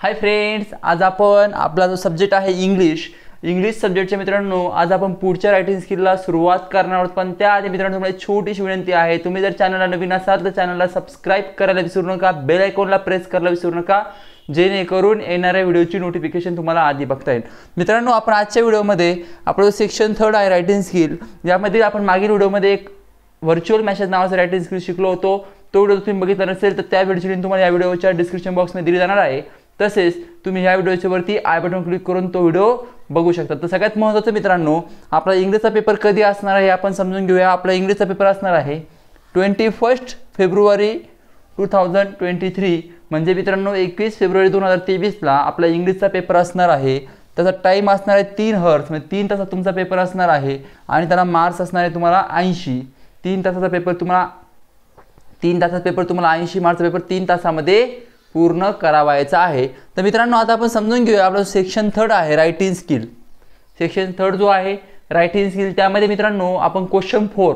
hi friends आज आपण आपला जो सब्जेक्ट आहे इंग्लिश इंग्लिश सब्जेक्टच्या मित्रांनो आज आपण पुढच्या रायटिंग स्किलला सुरुवात करणार आहोत पण त्याआधी मित्रांनो तुम्हाला एक छोटीशी विनंती आहे तुम्ही जर चॅनलला नवीन असाल तर चॅनलला सबस्क्राईब करायला विसरू नका बेल आयकॉनला प्रेस करायला विसरू नका जेणेकरून येणाऱ्या व्हिडिओची नोटिफिकेशन तुम्हाला आधी बघता येईल मित्रांनो आपण आजच्या व्हिडिओमध्ये आपलं सेक्शन थर्ड आहे रायटिंग स्किल यामध्ये आपण मागील व्हिडिओमध्ये एक व्हर्च्युअल मॅसेज नावाचा रायटिंग स्किल शिकलो होतो तो व्हिडिओ तुम्ही बघितला नसेल तर त्या व्हिडिओची लिंक तुम्हाला या व्हिडिओच्या डिस्क्रिप्शन बॉक्समध्ये दिली जाणार आहे तसेच तुम्ही ह्या व्हिडिओच्या वरती आय बटन क्लिक करून तो व्हिडिओ बघू शकता तर सगळ्यात महत्त्वाचं मित्रांनो आपला इंग्लिशचा पेपर कधी असणार आहे आपण समजून घेऊया आपला इंग्लिशचा पेपर असणार आहे twenty first February two thousand twenty three म्हणजे मित्रांनो एकवीस फेब्रुवारी दोन हजार तेवीसला आपला इंग्लिशचा पेपर असणार आहे त्याचा टाईम असणार आहे तीन हर्स म्हणजे तीन तासात तुमचा पेपर असणार आहे आणि त्याला मार्क्स असणार आहे तुम्हाला ऐंशी तीन तासाचा पेपर तुम्हाला तीन तासाचा पेपर तुम्हाला ऐंशी मार्चचा पेपर तीन तासामध्ये पूर्ण करावायचा आहे तर मित्रांनो आता आपण समजून घेऊया आपलं सेक्शन थर्ड आहे रायटिंग स्किल सेक्शन थर्ड जो आहे रायटिंग स्किल त्यामध्ये मित्रांनो आपण क्वेश्चन फोर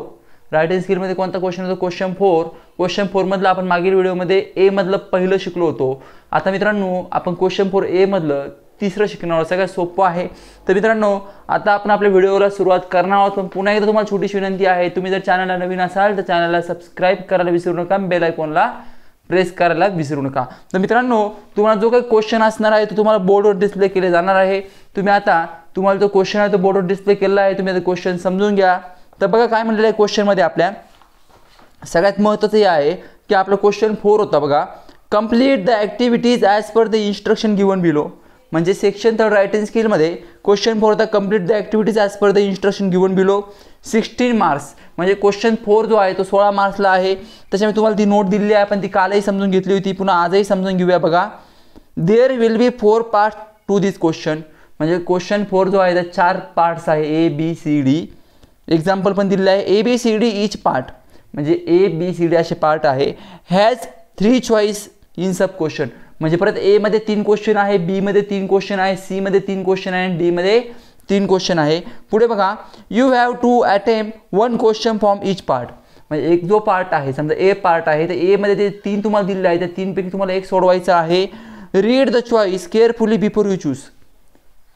रायटिंग स्किलमध्ये कोणता क्वेश्चन होतो क्वेश्चन फोर क्वेश्चन फोरमधलं आपण मागील व्हिडिओमध्ये एमधलं पहिलं शिकलो होतो आता मित्रांनो आपण क्वेश्चन फोर एमधलं तिसरं शिकणार सगळ्यात सोपं आहे तर मित्रांनो आता आपण आपल्या व्हिडिओला सुरुवात करणार आहोत पण पुन्हा एकदा तुम्हाला छोटीशी विनंती आहे तुम्ही जर चॅनलला नवीन असाल तर चॅनलला सबस्क्राईब करायला विसरू नका बेल आयकॉनला प्रेस करायला विसरू नका तर मित्रांनो तुम्हाला जो काही क्वेश्चन असणार आहे तो तुम्हाला बोर्डवर डिस्प्ले केले जाणार आहे तुम्ही आता तुम्हाला जो क्वेश्चन आहे तो बोर्डवर डिस्प्ले केला आहे तुम्ही आता क्वेश्चन समजून घ्या तर बघा काय म्हणलेलं आहे क्वेश्चनमध्ये आपल्या सगळ्यात महत्त्वाचं हे आहे की आपला क्वेश्चन फोर होता बघा complete the activities as per the instruction given below म्हणजे सेक्शन थर्ड रायटिंग स्किलमध्ये क्वेश्चन फोर होता complete the activities as per the instruction given below sixteen marks म्हणजे क्वेश्चन फोर जो आहे तो सोळा मार्क्सला आहे त्याच्यामुळे तुम्हाला ती नोट दिली आहे पण ती कालही समजून घेतली होती पुन्हा आजही समजून घेऊया बघा there will be four part to this question म्हणजे क्वेश्चन फोर जो आहे त्या चार पार्ट्स आहे A B C D example पण दिलेलं आहे A B C D each part म्हणजे ए बी सी डी असे पार्ट आहे has three choice in sub question म्हणजे परत एमध्ये तीन क्वेश्चन आहे बीमध्ये तीन क्वेश्चन आहे सीमध्ये तीन क्वेश्चन आहे आणि डीमध्ये तीन क्वेश्चन आहे पुढे बघा you have to attempt one question from each part म्हणजे एक जो पार्ट आहे समजा ए पार्ट आहे तर एमध्ये जे तीन तुम्हाला दिलेले आहे त्या तीनपैकी तुम्हाला एक सोडवायचा आहे read the choice carefully before you choose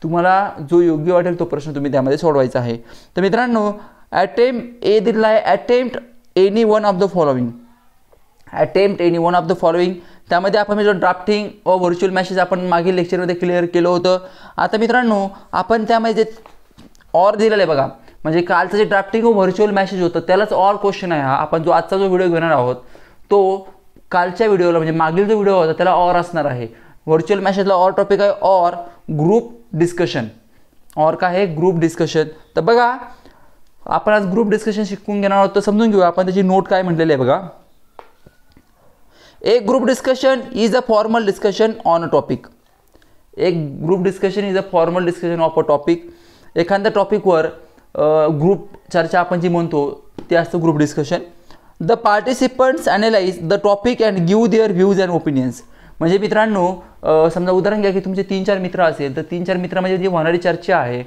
तुम्हाला जो योग्य वाटेल तो प्रश्न तुम्ही त्यामध्ये सोडवायचा आहे तर मित्रांनो अटेम्प्ट ए दिलेला आहे attempt any one of the following attempt any one of the following त्यामध्ये आपण जो ड्राफ्टिंग व व्हर्च्युअल मॅसेज आपण मागील लेक्चरमध्ये क्लिअर केलं होतं आता मित्रांनो आपण त्यामध्ये ऑर दिलेलं आहे बघा म्हणजे कालचं जे ड्राफ्टिंग व व्हर्च्युअल मॅसेज होतं त्यालाच ऑर क्वेश्चन आहे हा आपण जो आजचा जो व्हिडिओ घेणार आहोत तो कालच्या व्हिडिओला म्हणजे मागील जो व्हिडिओ होता त्याला ऑर असणार आहे व्हर्च्युअल मॅसेजला ऑर टॉपिक आहे ऑर ग्रुप डिस्कशन ऑर काय आहे ग्रुप डिस्कशन तर बघा आपण आज ग्रुप डिस्कशन शिकून घेणार आहोत तर समजून घेऊ आपण त्याची नोट काय म्हटलेली आहे बघा एक group discussion is a formal discussion on a topic एक group discussion is a formal discussion of a topic एखाद्या टॉपिकवर ग्रुप चर्चा आपण जी म्हणतो ती असतं group discussion the participants analyse the topic and give their views and opinions म्हणजे मित्रांनो समजा उदाहरण घ्या की तुमचे तीन चार मित्र असेल तर तीन चार मित्रामध्ये जी होणारी चर्चा आहे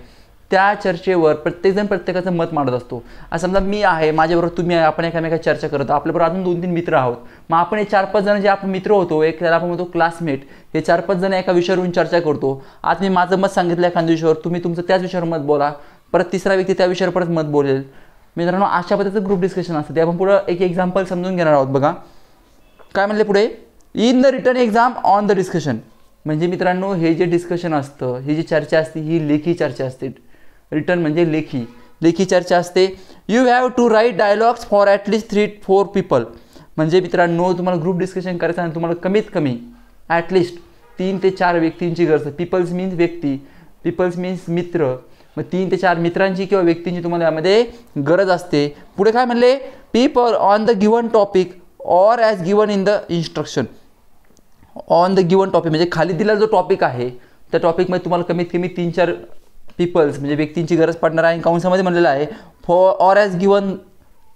त्या चर्चेवर प्रत्येकजण प्रत्येकाचं मत मांडत असतो असं समजा मी आहे माझ्याबरोबर तुम्ही आहे आपण एकामेका चर्चा करतो आपल्याबरोबर अजून दोन तीन मित्र आहोत मग आपण हे चार पाच जण जे आपण मित्र होतो एक त्याला आपण म्हणतो क्लासमेट हे चार पाच जण एका विषयावरून चर्चा करतो आज मी माझं मत सांगितलं एखाद्या विषयावर तुम्ही तुमचं त्याच विषयावर मत बोला परत तिसरा व्यक्ती त्या विषयावर परत मत बोलेल मित्रांनो अशा पद्धतीचं ग्रुप डिस्कशन असतं ते आपण पुढं एक एक्झाम्पल समजून घेणार आहोत बघा काय म्हणले पुढे in the written exam on the discussion म्हणजे मित्रांनो हे जे डिस्कशन असतं ही जी चर्चा असते ही लेखी चर्चा असते रिटर्न म्हणजे लेखी लेखी चर्चा असते you have to write dialogues for at least three four people म्हणजे मित्रांनो तुम्हाला ग्रुप डिस्कशन करायचं आणि तुम्हाला कमीत कमी ॲटलिस्ट तीन ते चार व्यक्तींची गरज आहे पीपल्स मीन्स व्यक्ती पीपल्स मीन्स मित्र मग तीन ते चार मित्रांची किंवा व्यक्तींची तुम्हाला यामध्ये गरज असते पुढे काय म्हणले people on the given topic or as given in the instruction on the given topic म्हणजे खाली दिला जो टॉपिक आहे त्या टॉपिकमध्ये तुम्हाला कमीत कमी तीन चार पीपल्स म्हणजे व्यक्तींची गरज पडणार आहे आणि कंसामध्ये म्हणलेलं आहे for or as given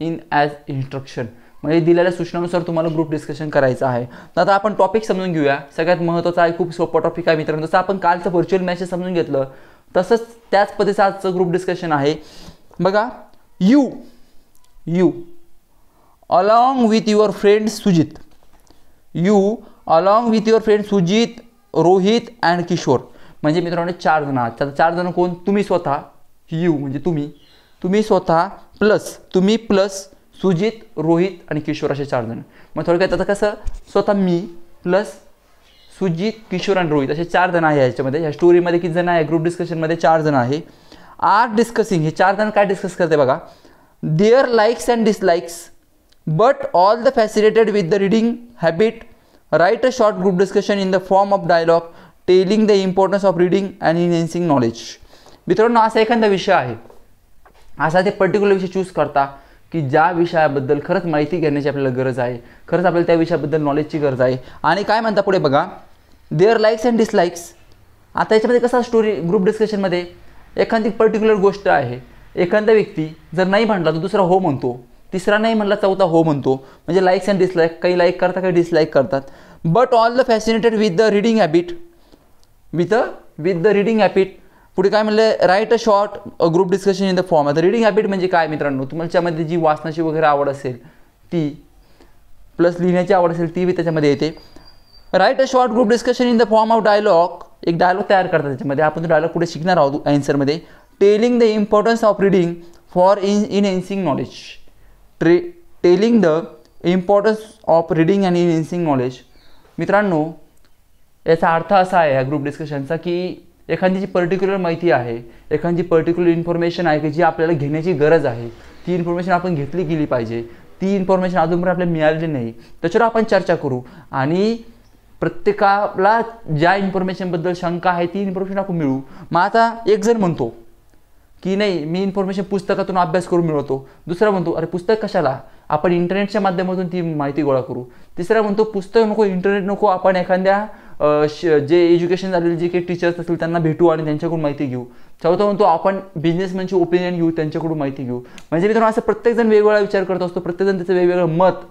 in as instruction म्हणजे दिलेल्या सूचनानुसार तुम्हाला ग्रुप डिस्कशन करायचं आहे तर आता आपण टॉपिक समजून घेऊया सगळ्यात महत्त्वाचा आहे खूप सोपा टॉपिक आहे मित्रांनो जसं आपण कालचं व्हर्च्युअल मॅसेज समजून घेतलं तसंच त्याच पद्धतीचं आजचं ग्रुप डिस्कशन आहे बघा you you along with your friend Sujit you along with your friend Sujit Rohit and Kishore म्हणजे मित्रांनो चार जण आहात तर चार जण कोण तुम्ही स्वतः यू म्हणजे तुम्ही तुम्ही स्वतः प्लस तुम्ही प्लस सुजित रोहित आणि किशोर असे चार जण मग थोडक्यात आता कसं स्वतः मी प्लस सुजित किशोर आणि रोहित असे चार जण आहे याच्यामध्ये ह्या स्टोरीमध्ये किती जण आहे ग्रुप डिस्कशनमध्ये चार जण आहे आर डिस्कसिंग हे चार जण काय डिस्कस करते बघा their likes and dislikes but all the facilitated with the reading habit write a short group discussion in the form of dialogue telling the importance of reading and enhancing knowledge मित्रांनो असा एखादा विषय आहे असा ते particular विषय choose करता की ज्या विषयाबद्दल खरंच माहिती घेण्याची आपल्याला गरज आहे खरंच आपल्याला त्या विषयाबद्दल नॉलेजची गरज आहे आणि काय म्हणता पुढे बघा देअर लाईक्स अँड डिसलाईक्स आता याच्यामध्ये कसा स्टोरी ग्रुप डिस्कशनमध्ये एखादी पर्टिक्युलर गोष्ट आहे एखादा व्यक्ती जर नाही म्हटला तर दुसरा हो म्हणतो तिसरा नाही म्हणला चौथा हो म्हणतो म्हणजे लाईक्स अँड डिसलाईक काही लाईक करतात काही डिसलाईक करतात but all the fascinated with the reading habit with a with the reading habit पुढे काय म्हणलं write a short group discussion in the form आता रिडिंग हॅबिट म्हणजे काय मित्रांनो तुमच्यामध्ये जी वाचनाची वगैरे आवड असेल ती प्लस लिहिण्याची आवड असेल ती बी त्याच्यामध्ये येते write a short group discussion in the form of dialogue एक डायलॉग तयार करतात त्याच्यामध्ये आपण तो डायलॉग पुढे शिकणार आहोत ॲन्सरमध्ये telling the importance of reading for in enhancing knowledge ट्रे telling the importance of reading and enhancing knowledge मित्रांनो याचा अर्थ असा आहे ह्या ग्रुप डिस्कशनचा की एखादी जी पर्टिक्युलर माहिती आहे एखादी पर्टिक्युलर इन्फॉर्मेशन आहे की जी आपल्याला घेण्याची गरज आहे ती इन्फॉर्मेशन आपण घेतली गेली पाहिजे ती इन्फॉर्मेशन अजूनपर्यंत आपल्याला मिळालेली नाही त्याच्यावर आपण चर्चा करू आणि प्रत्येकाला ज्या इन्फॉर्मेशनबद्दल शंका आहे ती इन्फॉर्मेशन आपण मिळू मग आता एक जण म्हणतो की नाही मी इन्फॉर्मेशन पुस्तकातून अभ्यास करून मिळवतो दुसरा म्हणतो अरे पुस्तक कशाला आपण इंटरनेटच्या माध्यमातून ती माहिती गोळा करू तिसरा म्हणतो पुस्तक नको इंटरनेट नको आपण एखाद्या जे एज्युकेशन झालेले जे काही टीचर्स असतील त्यांना भेटू आणि त्यांच्याकडून माहिती घेऊ चौथा म्हणतो आपण बिझनेसमॅनची ओपिनियन घेऊ त्यांच्याकडून माहिती घेऊ म्हणजे मित्रांनो असं प्रत्येकजण वेगवेगळा विचार करत असतो प्रत्येकजण त्याचं वेगवेगळं मत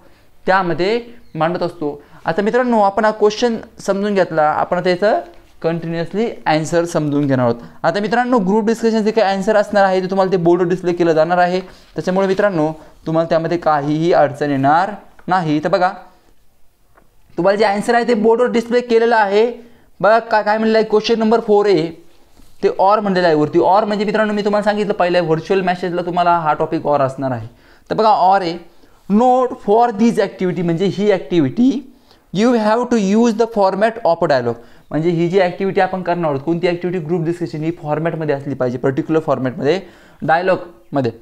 त्यामध्ये मांडत असतो आता मित्रांनो आपण हा क्वेश्चन समजून घेतला आपण आता याचं कंटिन्युअसली ॲन्सर समजून घेणार आहोत आता मित्रांनो ग्रुप डिस्कशन जे काही ॲन्सर असणार आहे ते तुम्हाला ते बोर्डवर डिस्प्ले केलं जाणार आहे त्याच्यामुळे मित्रांनो तुम्हाला त्यामध्ये काहीही अडचण येणार नाही तर बघा तुम्हाला जे ॲन्सर आहे ते बोर्डवर डिस्प्ले केलेलं आहे बघा काय काय म्हणलं आहे क्वेश्चन नंबर फोर ए ते ऑर म्हणलेलं आहे वरती ऑर म्हणजे मित्रांनो मी तुम्हाला सांगितलं पहिलं व्हर्च्युअल मॅसेजला तुम्हाला हा टॉपिक ऑर असणार आहे तर बघा or a note for these activity म्हणजे ही activity you have to use the format of a dialogue म्हणजे ही जी ॲक्टिव्हिटी आपण करणार आहोत कोणती ॲक्टिव्हिटी ग्रुप डिस्कशन ही फॉर्मॅटमध्ये असली पाहिजे पर्टिक्युलर फॉर्मॅटमध्ये डायलॉगमध्ये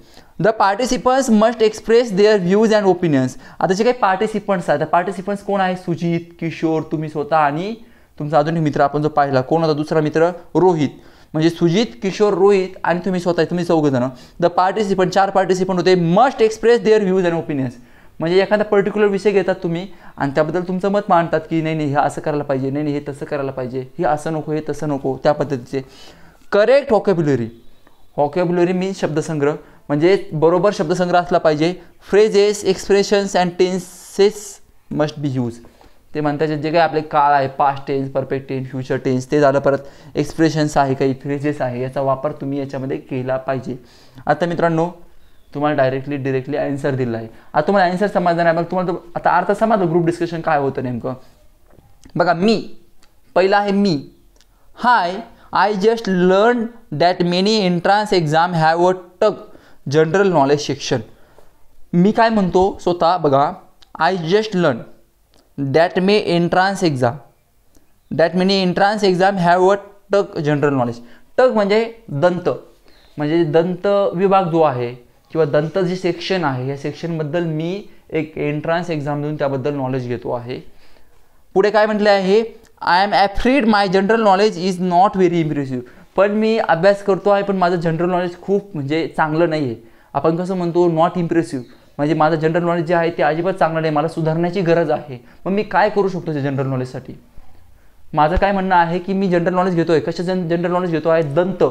the participants must express their views and opinions आता जे काही पार्टिसिपंट्स आहेत पार्टिसिपंट्स कोण आहे सुजित किशोर तुम्ही स्वतः आणि तुमचा अजून मित्र आपण जो पाहिला कोण होता दुसरा मित्र रोहित म्हणजे सुजित किशोर रोहित आणि तुम्ही स्वतः तुम्ही जण द पार्टिसिपंट चार पार्टिसिपंट होते must express their views and opinions म्हणजे एखादा पर्टिक्युलर विषय घेतात तुम्ही आणि त्याबद्दल तुमचं मत मांडतात की नाही नाही हे असं करायला पाहिजे नाही नाही हे तसं करायला पाहिजे हे असं नको हे तसं नको त्या पद्धतीचे करेक्ट हॉकॅब्युलरी हॉकॅब्युलरी मीन शब्दसंग्रह म्हणजे बरोबर शब्दसंग्रह असला पाहिजे phrases expressions and tenses must be use ते म्हणतात जे काही आपले काळ आहे past tense perfect tense future tense ते झालं परत एक्सप्रेशन्स आहे काही फ्रेजेस आहे याचा वापर तुम्ही याच्यामध्ये केला पाहिजे आता मित्रांनो तुम्हाला डायरेक्टली डिरेक्टली आन्सर दिला आहे आता तुम्हाला आन्सर समजणार आहे मग तुम्हाला आता अर्थ समजलं ग्रुप डिस्कशन काय होतं नेमकं बघा मी पहिलं आहे मी hi I just learn that many entrance exam have a tough general knowledge section मी काय म्हणतो स्वतः बघा I just learn that may entrance exam that many entrance exam have a tough general knowledge टक म्हणजे दंत म्हणजे दंत विभाग जो आहे किंवा दंत जे सेक्शन आहे या सेक्शनबद्दल मी एक एंट्रान्स एक्झाम देऊन त्याबद्दल नॉलेज घेतो आहे पुढे काय म्हटले आहे I am afraid my general knowledge is not very impressive पण मी अभ्यास करतो आहे पण माझं जनरल नॉलेज खूप म्हणजे चांगलं नाही आहे आपण कसं म्हणतो नॉट इम्प्रेसिव्ह म्हणजे माझं जनरल नॉलेज जे आहे ते अजिबात चांगलं नाही मला सुधारण्याची गरज आहे मग मी काय करू शकतो त्या जनरल नॉलेजसाठी माझं काय म्हणणं आहे की मी जनरल नॉलेज घेतो आहे कशा जन जनरल नॉलेज घेतो आहे दंत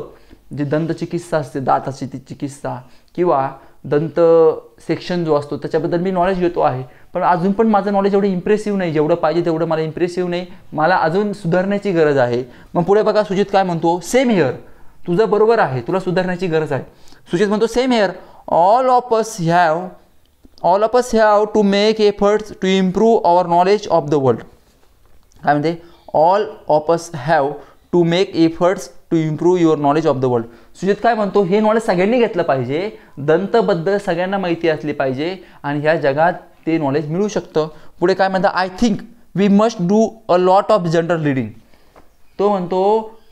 जी दंत चिकित्सा असते दाताची ती चिकित्सा किंवा दंत सेक्शन जो असतो त्याच्याबद्दल मी नॉलेज घेतो आहे पण अजून पण माझं नॉलेज एवढं इम्प्रेसिव्ह नाही जेवढं पाहिजे तेवढं मला इम्प्रेसिव्ह नाही मला अजून सुधारण्याची गरज आहे मग पुढे बघा सुजित काय म्हणतो सेम हेअर तुझं बरोबर आहे तुला सुधारण्याची गरज आहे सुजित म्हणतो same here all of us have all of us have to make efforts to improve our knowledge of the world काय म्हणते all of us have to make efforts to improve your knowledge of the world Sujit काय म्हणतो हे knowledge सगळ्यांनी घेतलं पाहिजे दंतबद्दल सगळ्यांना माहिती असली पाहिजे आणि ह्या जगात ते नॉलेज मिळू शकतं पुढे काय म्हणतात I think we must do a lot of general reading तो म्हणतो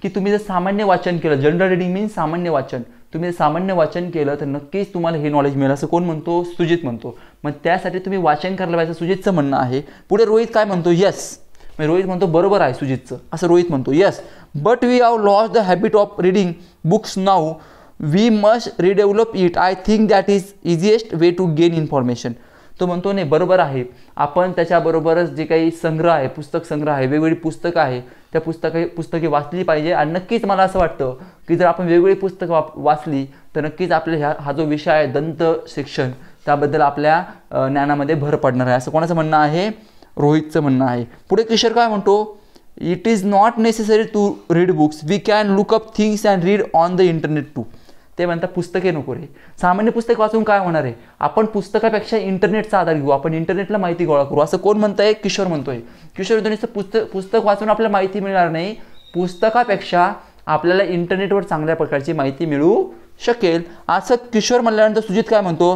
की तुम्ही जर सामान्य वाचन केलं जनरल रिडिंग मीन्स सामान्य वाचन तुम्ही जर सामान्य वाचन केलं तर नक्कीच तुम्हाला हे नॉलेज मिळेल असं कोण म्हणतो सुजित म्हणतो मग त्यासाठी तुम्ही वाचन करायला पाहिजे सुजितचं म्हणणं आहे पुढे रोहित काय म्हणतो यस म्हणजे रोहित म्हणतो बरोबर आहे सुजितचं असं रोहित म्हणतो yes but we have lost the habit of reading books now we must redevelop it I think that is easiest way to gain information तो म्हणतो नाही बरोबर आहे आपण त्याच्याबरोबरच जे काही संग्रह आहे पुस्तक संग्रह आहे वेगवेगळी पुस्तकं आहे त्या पुस्तके पुस्तके वाचली पाहिजे आणि नक्कीच मला असं वाटतं की जर आपण वेगवेगळी पुस्तकं वाप वाचली तर नक्कीच आपल्या ह्या हा जो विषय आहे दंत शिक्षण त्याबद्दल आपल्या ज्ञानामध्ये भर पडणार आहे असं कोणाचं म्हणणं आहे रोहितचं म्हणणं आहे पुढे किशोर काय म्हणतो it is not necessary to read books we can look up things and read on the internet too ते म्हणतात पुस्तके नको रे सामान्य पुस्तक वाचून काय होणार आहे आपण पुस्तकापेक्षा इंटरनेटचा आधार घेऊ आपण इंटरनेटला माहिती गोळा करू असं कोण म्हणतंय आहे किशोर म्हणतोय किशोर विद्यार्थीचं पुस्तक पुस्तक वाचून आपल्याला माहिती मिळणार नाही पुस्तकापेक्षा आपल्याला इंटरनेटवर चांगल्या प्रकारची माहिती मिळू शकेल असं किशोर म्हणल्यानंतर सुजित काय म्हणतो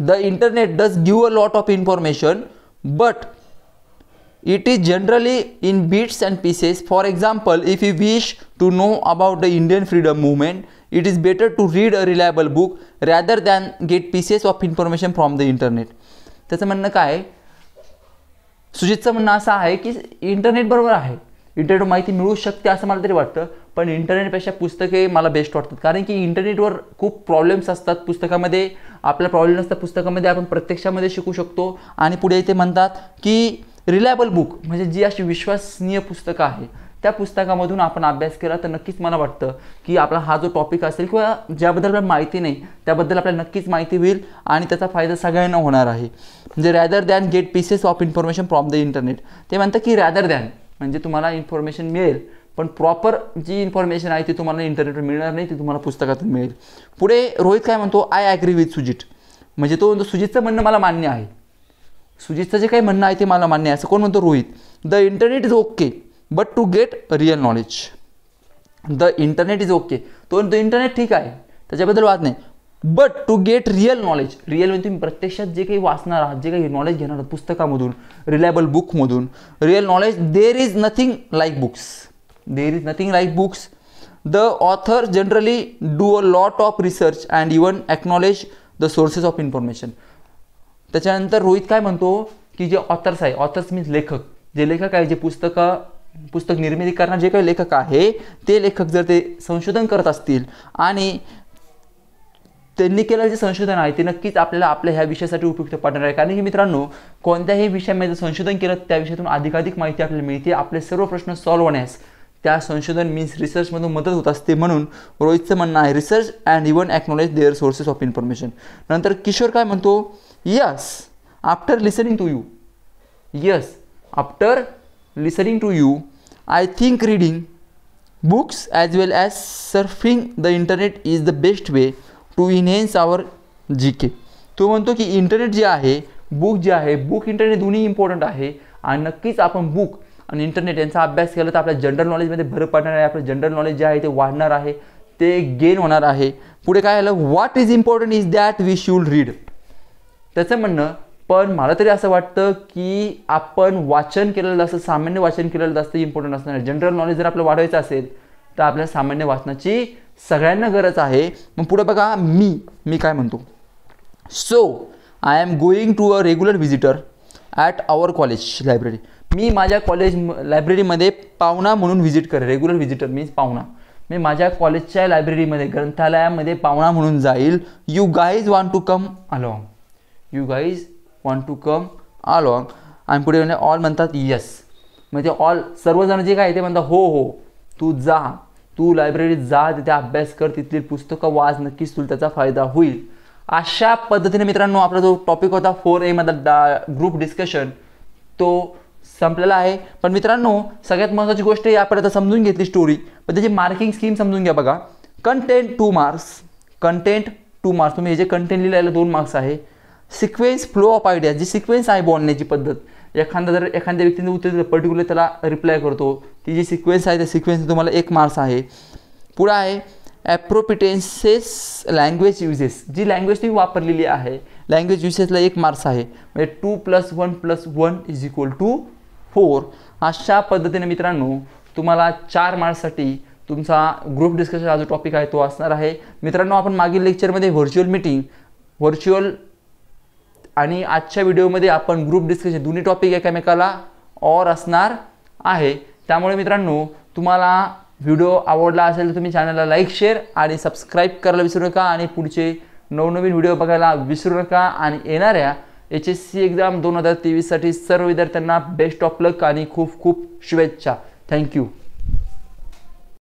the internet does give a lot of information but it is generally in bits and pieces for example if you wish to know about the Indian freedom movement it is better to read a reliable book rather than get pieces of information from the internet त्याचं म्हणणं काय सुजितचं म्हणणं असं आहे की internet बरोबर आहे इंटरनेटवर माहिती मिळू शकते असं मला तरी वाटतं पण इंटरनेटपेक्षा पुस्तके मला बेस्ट वाटतात कारण की इंटरनेटवर खूप प्रॉब्लेम्स असतात पुस्तकामध्ये आपला प्रॉब्लेम असतात पुस्तकामध्ये आपण प्रत्यक्षामध्ये शिकू शकतो आणि पुढे ते म्हणतात की रिलायबल बुक म्हणजे जी अशी विश्वसनीय पुस्तकं आहे त्या पुस्तकामधून आपण अभ्यास केला तर नक्कीच मला वाटतं की आपला हा जो टॉपिक असेल किंवा ज्याबद्दल आपल्याला माहिती नाही त्याबद्दल आपल्याला नक्कीच माहिती होईल आणि त्याचा फायदा सगळ्यांना होणार आहे म्हणजे rather than get pieces of information from the internet ते म्हणतं की रॅदर दॅन म्हणजे तुम्हाला इन्फॉर्मेशन मिळेल पण प्रॉपर जी इन्फॉर्मेशन आहे ती तुम्हाला इंटरनेटवर मिळणार नाही ती तुम्हाला पुस्तकातून मिळेल पुढे रोहित काय म्हणतो आय ॲग्री विथ सुजित म्हणजे तो म्हणतो सुजितचं म्हणणं मला मान्य आहे सुजितचं जे काही म्हणणं आहे ते मला मान्य आहे असं कोण म्हणतो Rohit the internet is okay but to get real knowledge the internet is okay तो म्हणतो इंटरनेट ठीक आहे त्याच्याबद्दल वाद नाही but to get real knowledge real म्हणजे तुम्ही प्रत्यक्षात जे काही वाचणार आहात जे काही नॉलेज घेणार आहात पुस्तकामधून रिलायबल बुकमधून real knowledge there is nothing like books there is nothing like books the author generally do a lot of research and even acknowledge the sources of information त्याच्यानंतर रोहित काय म्हणतो की जे ऑथर्स आहे ऑथर्स मीन्स लेखक जे लेखक आहे जे पुस्तकं पुस्तक निर्मिती करणार जे काही लेखक आहे ते लेखक जर ते संशोधन करत असतील आणि त्यांनी केलेलं जे संशोधन आहे ते नक्कीच आपल्याला आपल्या ह्या विषयासाठी उपयुक्त पडणार आहे कारण की मित्रांनो कोणत्याही विषयामध्ये संशोधन केलं त्या विषयातून अधिकाधिक माहिती आपल्याला मिळते आपले सर्व प्रश्न सॉल्व्ह होण्यास त्या संशोधन मीन्स रिसर्चमधून मदत होत असते म्हणून रोहितचं म्हणणं आहे research and even acknowledge their sources of information नंतर किशोर काय म्हणतो yes after listening to you yes after listening to you I think reading books as well as surfing the internet is the best way to enhance our G K तो म्हणतो की internet जे आहे book जे आहे book internet दोन्ही important आहे आणि नक्कीच आपण बुक आणि इंटरनेट यांचा अभ्यास केला तर आपल्या जनरल नॉलेजमध्ये भर पडणार आहे आपलं जनरल नॉलेज जे आहे ते वाढणार आहे ते गेन होणार आहे पुढे काय झालं what is important is that we should read त्याचं म्हणणं पण मला तरी असं वाटतं की आपण वाचन केलेलं असं सामान्य वाचन केलेलं जास्त इम्पॉर्टंट असणार जनरल नॉलेज जर आपलं वाढवायचं असेल तर आपल्या सामान्य वाचनाची सगळ्यांना गरज आहे मग पुढं बघा मी मी काय म्हणतो so I am going to a regular visitor at our college library मी माझ्या कॉलेज लायब्ररीमध्ये पाहुणा म्हणून व्हिजिट करेन रेग्युलर व्हिजिटर मीन्स पाहुणा मी माझ्या कॉलेजच्या लायब्ररीमध्ये ग्रंथालयामध्ये पाहुणा म्हणून जाईल you guys want to come along you guys want to come along आणि पुढे म्हणजे ऑल म्हणतात यस म्हणजे ऑल सर्वजण जे काय ते म्हणतात हो हो तू जा तू लायब्ररीत जा तिथे अभ्यास कर तिथली पुस्तकं वाच नक्कीच तुला त्याचा फायदा होईल अशा पद्धतीने मित्रांनो आपला जो टॉपिक होता फोर एमधला डा ग्रुप डिस्कशन तो संपलेला आहे पण मित्रांनो सगळ्यात महत्त्वाची गोष्ट आहे आपण आता समजून घेतली स्टोरी पण त्याची मार्किंग स्कीम समजून घ्या बघा content two marks content two marks तुम्ही हे जे कंटेंट लिहिलेलं दोन मार्क्स आहे सिक्वेन्स फ्लो ऑफ आयडिया जी सिक्वेन्स आहे बोलण्याची पद्धत एखादा जर एखाद्या व्यक्तीने उत्तर दिलं पर्टिक्युलर त्याला रिप्लाय करतो ती जी सिक्वेन्स आहे त्या सिक्वेन्स तुम्हाला एक मार्क्स आहे पुढं आहे ॲप्रोपिटेन्सेस लँग्वेज युजेस जी लँग्वेज तुम्ही वापरलेली आहे लँग्वेज युजेसला एक मार्क्स आहे म्हणजे two plus one plus one is equal to four अशा पद्धतीने मित्रांनो तुम्हाला चार मार्क्ससाठी तुमचा ग्रुप डिस्कशन हा जो टॉपिक आहे तो असणार आहे मित्रांनो आपण मागील लेक्चरमध्ये व्हर्च्युअल मिटिंग व्हर्च्युअल आणि आजच्या व्हिडिओमध्ये आपण ग्रुप डिस्कशन दोन्ही टॉपिक एकामेकाला और असणार आहे त्यामुळे मित्रांनो तुम्हाला व्हिडिओ आवडला असेल तर तुम्ही चॅनलला लाईक शेअर आणि सबस्क्राईब करायला विसरू नका आणि पुढचे नवनवीन व्हिडिओ बघायला विसरू नका आणि येणाऱ्या एच एस सी एक्झाम दोन हजार तेवीससाठी सर्व विद्यार्थ्यांना बेस्ट ऑफ लक आणि खूप खूप शुभेच्छा थँक्यू